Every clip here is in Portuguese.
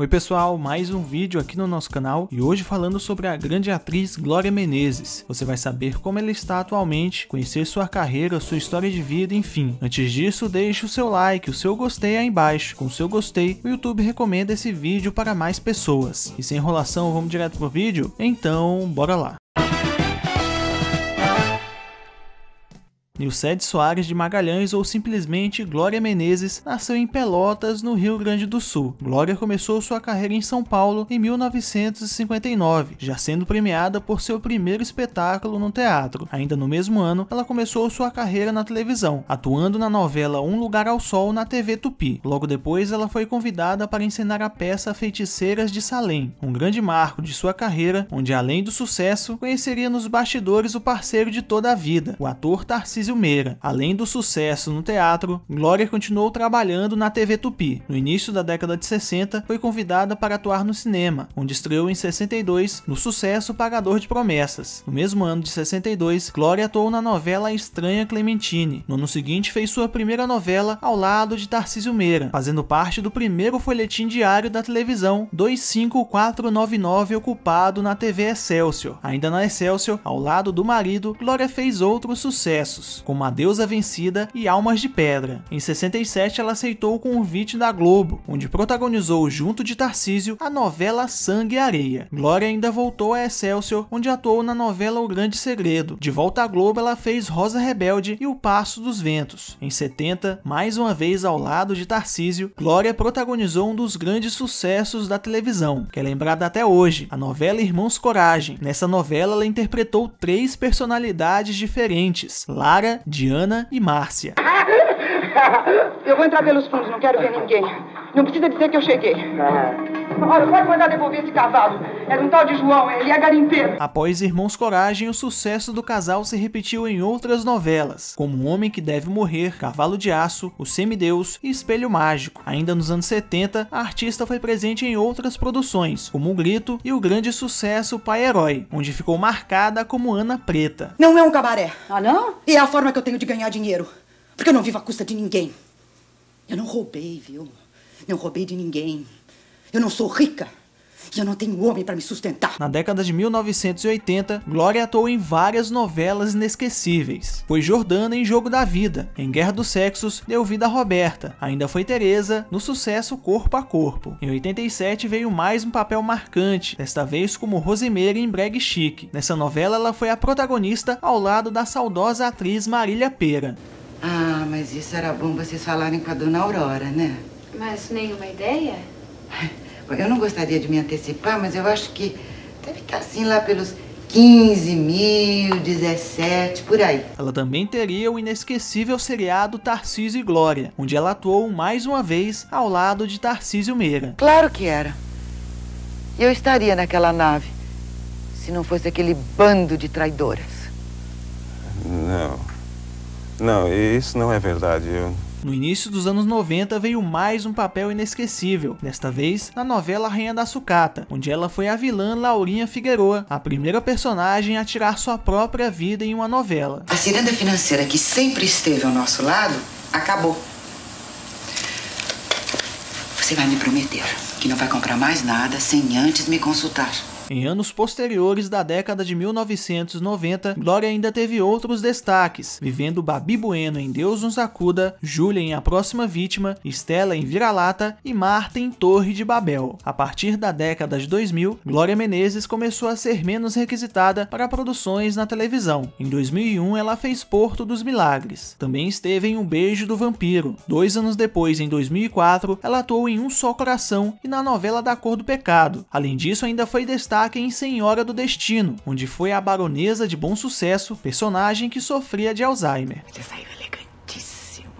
Oi pessoal, mais um vídeo aqui no nosso canal e hoje falando sobre a grande atriz Glória Menezes. Você vai saber como ela está atualmente, conhecer sua carreira, sua história de vida, enfim. Antes disso, deixe o seu like, o seu gostei aí embaixo. Com o seu gostei, o YouTube recomenda esse vídeo para mais pessoas. E sem enrolação, vamos direto pro vídeo? Então, bora lá. Nilcede Soares de Magalhães ou simplesmente Glória Menezes nasceu em Pelotas, no Rio Grande do Sul. Glória começou sua carreira em São Paulo em 1959, já sendo premiada por seu primeiro espetáculo no teatro. Ainda no mesmo ano, ela começou sua carreira na televisão, atuando na novela Um Lugar ao Sol na TV Tupi. Logo depois, ela foi convidada para encenar a peça Feiticeiras de Salem, um grande marco de sua carreira, onde além do sucesso, conheceria nos bastidores o parceiro de toda a vida, o ator Tarcísio Meira. Além do sucesso no teatro, Glória continuou trabalhando na TV Tupi. No início da década de 60, foi convidada para atuar no cinema, onde estreou em 62 no sucesso Pagador de Promessas. No mesmo ano de 62, Glória atuou na novela A Estranha Clementine. No ano seguinte, fez sua primeira novela ao lado de Tarcísio Meira, fazendo parte do primeiro folhetim diário da televisão 25499 ocupado na TV Excelsior. Ainda na Excelsior, ao lado do marido, Glória fez outros sucessos como A Deusa Vencida e Almas de Pedra. Em 67, ela aceitou o convite da Globo, onde protagonizou junto de Tarcísio a novela Sangue e Areia. Glória ainda voltou a Excelsior, onde atuou na novela O Grande Segredo. De volta à Globo, ela fez Rosa Rebelde e O Passo dos Ventos. Em 70, mais uma vez ao lado de Tarcísio, Glória protagonizou um dos grandes sucessos da televisão, que é lembrada até hoje, a novela Irmãos Coragem. Nessa novela, ela interpretou três personalidades diferentes: Lara Clara, Diana e Márcia. Eu vou entrar pelos fundos, não quero ver ninguém. Não precisa dizer que eu cheguei. Ah. Olha, pode mandar devolver esse cavalo. Era um tal de João, ele é garimpeiro. Após Irmãos Coragem, o sucesso do casal se repetiu em outras novelas, como O Homem que Deve Morrer, Cavalo de Aço, O Semideus e Espelho Mágico. Ainda nos anos 70, a artista foi presente em outras produções, como O Grito e o grande sucesso Pai Herói, onde ficou marcada como Ana Preta. Não é um cabaré. Ah, não? E é a forma que eu tenho de ganhar dinheiro. Porque eu não vivo à custa de ninguém. Eu não roubei, viu? Não roubei de ninguém. Eu não sou rica. E eu não tenho homem para me sustentar. Na década de 1980, Glória atuou em várias novelas inesquecíveis. Foi Jordana em Jogo da Vida, em Guerra dos Sexos, deu vida a Roberta. Ainda foi Teresa no sucesso Corpo a Corpo. Em 87 veio mais um papel marcante, desta vez como Rosimeira em Breg Chique. Nessa novela ela foi a protagonista ao lado da saudosa atriz Marília Pera. Ah, mas isso era bom vocês falarem com a dona Aurora, né? Mas nenhuma ideia? eu não gostaria de me antecipar, mas eu acho que deve estar tá assim lá pelos 15 mil, 17, por aí. Ela também teria o inesquecível seriado Tarcísio e Glória, onde ela atuou mais uma vez ao lado de Tarcísio Meira. Claro que era. Eu estaria naquela nave, se não fosse aquele bando de traidoras. Não. Não, isso não é verdade. Eu, no início dos anos 90 veio mais um papel inesquecível, desta vez na novela Rainha da Sucata, onde ela foi a vilã Laurinha Figueroa, a primeira personagem a tirar sua própria vida em uma novela. A ciranda financeira que sempre esteve ao nosso lado acabou. Você vai me prometer que não vai comprar mais nada sem antes me consultar. Em anos posteriores da década de 1990, Glória ainda teve outros destaques, vivendo Babi Bueno em Deus nos acuda, Júlia em A Próxima Vítima, Estela em Vira-Lata e Marta em Torre de Babel. A partir da década de 2000, Glória Menezes começou a ser menos requisitada para produções na televisão. Em 2001, ela fez Porto dos Milagres. Também esteve em Um Beijo do Vampiro. Dois anos depois, em 2004, ela atuou em Um Só Coração e na novela Da Cor do Pecado. Além disso, ainda foi destaque destaca em Senhora do Destino, onde foi a baronesa de bom sucesso, personagem que sofria de Alzheimer. Você saiu elegantíssimo,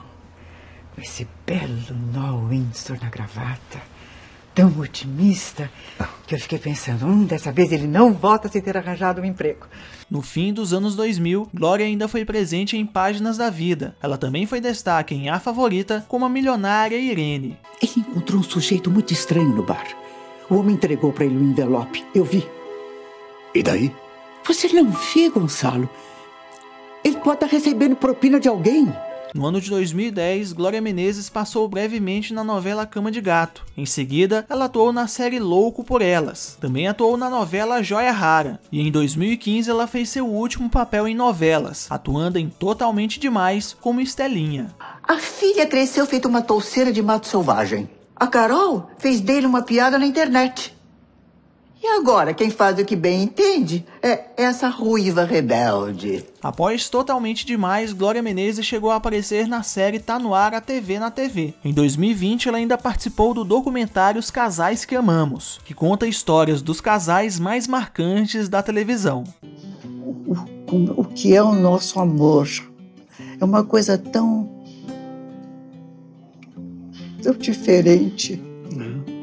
com esse belo nó Windsor na gravata, tão otimista, que eu fiquei pensando, hum, dessa vez ele não volta sem ter arranjado um emprego. No fim dos anos 2000, Glória ainda foi presente em Páginas da Vida. Ela também foi destaque em A Favorita como a milionária Irene. Ele encontrou um sujeito muito estranho no bar o homem entregou para ele um envelope. Eu vi. E daí? Você não vê, Gonçalo? Ele pode estar tá recebendo propina de alguém. No ano de 2010, Glória Menezes passou brevemente na novela Cama de Gato. Em seguida, ela atuou na série Louco por Elas. Também atuou na novela Joia Rara. E em 2015, ela fez seu último papel em novelas, atuando em Totalmente Demais como Estelinha. A filha cresceu feito uma touceira de mato selvagem. A Carol fez dele uma piada na internet. E agora, quem faz o que bem entende é essa ruiva rebelde. Após Totalmente Demais, Glória Menezes chegou a aparecer na série Tá No Ar a TV na TV. Em 2020, ela ainda participou do documentário Os Casais que Amamos, que conta histórias dos casais mais marcantes da televisão. O, o, o que é o nosso amor? É uma coisa tão tão diferente. Né?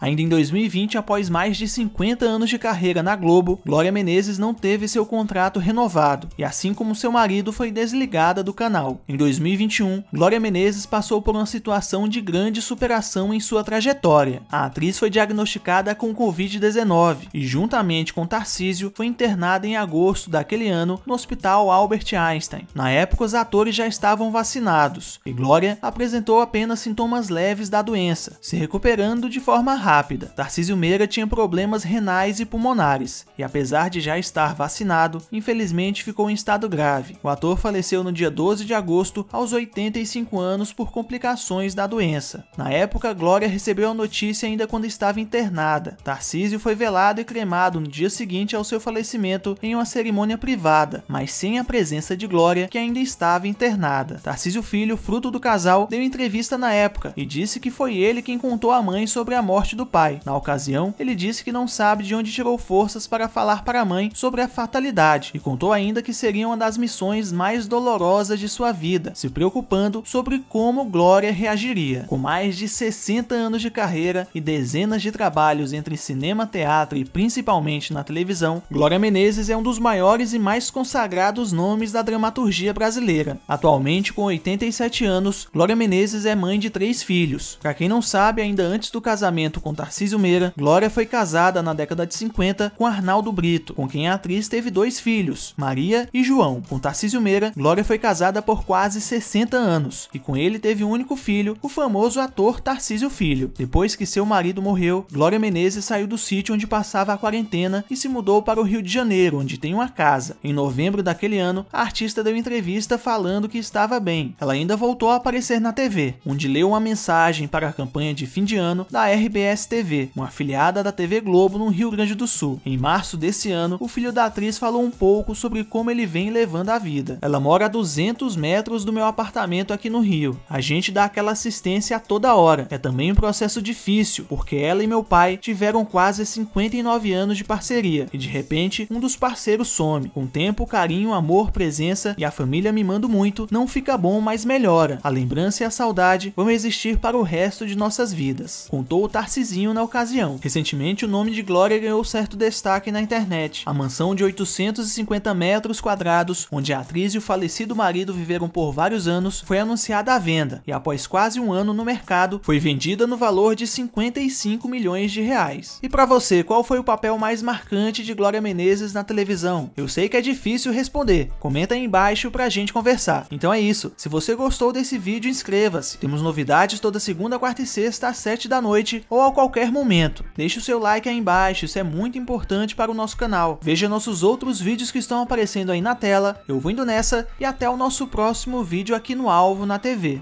Ainda em 2020, após mais de 50 anos de carreira na Globo, Glória Menezes não teve seu contrato renovado e, assim como seu marido, foi desligada do canal. Em 2021, Glória Menezes passou por uma situação de grande superação em sua trajetória. A atriz foi diagnosticada com Covid-19 e, juntamente com Tarcísio, foi internada em agosto daquele ano no Hospital Albert Einstein. Na época, os atores já estavam vacinados e Glória apresentou apenas sintomas leves da doença, se recuperando de forma rápida rápida. Tarcísio Meira tinha problemas renais e pulmonares, e apesar de já estar vacinado, infelizmente ficou em estado grave. O ator faleceu no dia 12 de agosto, aos 85 anos, por complicações da doença. Na época, Glória recebeu a notícia ainda quando estava internada. Tarcísio foi velado e cremado no dia seguinte ao seu falecimento em uma cerimônia privada, mas sem a presença de Glória, que ainda estava internada. Tarcísio Filho, fruto do casal, deu entrevista na época e disse que foi ele quem contou à mãe sobre a morte do do pai. Na ocasião, ele disse que não sabe de onde tirou forças para falar para a mãe sobre a fatalidade e contou ainda que seria uma das missões mais dolorosas de sua vida, se preocupando sobre como Glória reagiria. Com mais de 60 anos de carreira e dezenas de trabalhos entre cinema, teatro e principalmente na televisão, Glória Menezes é um dos maiores e mais consagrados nomes da dramaturgia brasileira. Atualmente, com 87 anos, Glória Menezes é mãe de três filhos. Para quem não sabe, ainda antes do casamento com com Tarcísio Meira, Glória foi casada na década de 50 com Arnaldo Brito, com quem a atriz teve dois filhos, Maria e João. Com Tarcísio Meira, Glória foi casada por quase 60 anos e com ele teve um único filho, o famoso ator Tarcísio Filho. Depois que seu marido morreu, Glória Menezes saiu do sítio onde passava a quarentena e se mudou para o Rio de Janeiro, onde tem uma casa. Em novembro daquele ano, a artista deu entrevista falando que estava bem. Ela ainda voltou a aparecer na TV, onde leu uma mensagem para a campanha de fim de ano da RBS STV, uma afiliada da TV Globo no Rio Grande do Sul. Em março desse ano, o filho da atriz falou um pouco sobre como ele vem levando a vida. Ela mora a 200 metros do meu apartamento aqui no Rio. A gente dá aquela assistência a toda hora. É também um processo difícil, porque ela e meu pai tiveram quase 59 anos de parceria e de repente um dos parceiros some. Com tempo, carinho, amor, presença e a família mimando muito, não fica bom, mas melhora. A lembrança e a saudade vão existir para o resto de nossas vidas. Contou o Tarcísio vizinho na ocasião. Recentemente, o nome de Glória ganhou certo destaque na internet. A mansão de 850 metros quadrados, onde a atriz e o falecido marido viveram por vários anos, foi anunciada à venda e, após quase um ano no mercado, foi vendida no valor de 55 milhões de reais. E para você, qual foi o papel mais marcante de Glória Menezes na televisão? Eu sei que é difícil responder. Comenta aí embaixo pra gente conversar. Então é isso. Se você gostou desse vídeo, inscreva-se. Temos novidades toda segunda, quarta e sexta às 7 da noite ou ao a qualquer momento. Deixe o seu like aí embaixo, isso é muito importante para o nosso canal. Veja nossos outros vídeos que estão aparecendo aí na tela. Eu vou indo nessa e até o nosso próximo vídeo aqui no Alvo na TV.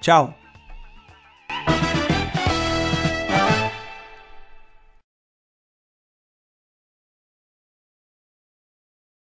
Tchau!